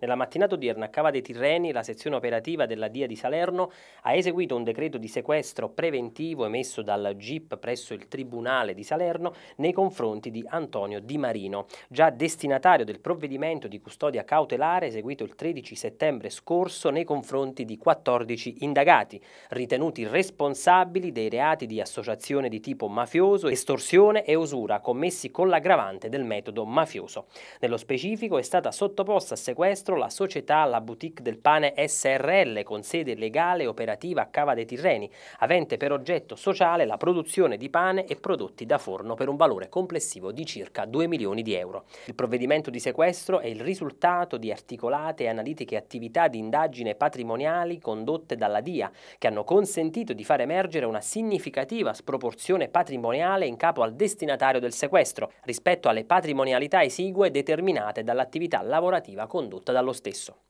Nella mattinata odierna a Cava dei Tirreni la sezione operativa della DIA di Salerno ha eseguito un decreto di sequestro preventivo emesso dal GIP presso il Tribunale di Salerno nei confronti di Antonio Di Marino, già destinatario del provvedimento di custodia cautelare eseguito il 13 settembre scorso nei confronti di 14 indagati, ritenuti responsabili dei reati di associazione di tipo mafioso, estorsione e usura commessi con l'aggravante del metodo mafioso. Nello specifico è stata sottoposta a sequestro sequestro la società La Boutique del Pane SRL con sede legale e operativa a Cava dei Tirreni, avente per oggetto sociale la produzione di pane e prodotti da forno per un valore complessivo di circa 2 milioni di euro. Il provvedimento di sequestro è il risultato di articolate e analitiche attività di indagine patrimoniali condotte dalla DIA, che hanno consentito di far emergere una significativa sproporzione patrimoniale in capo al destinatario del sequestro rispetto alle patrimonialità esigue determinate dall'attività lavorativa condotta da dallo stesso.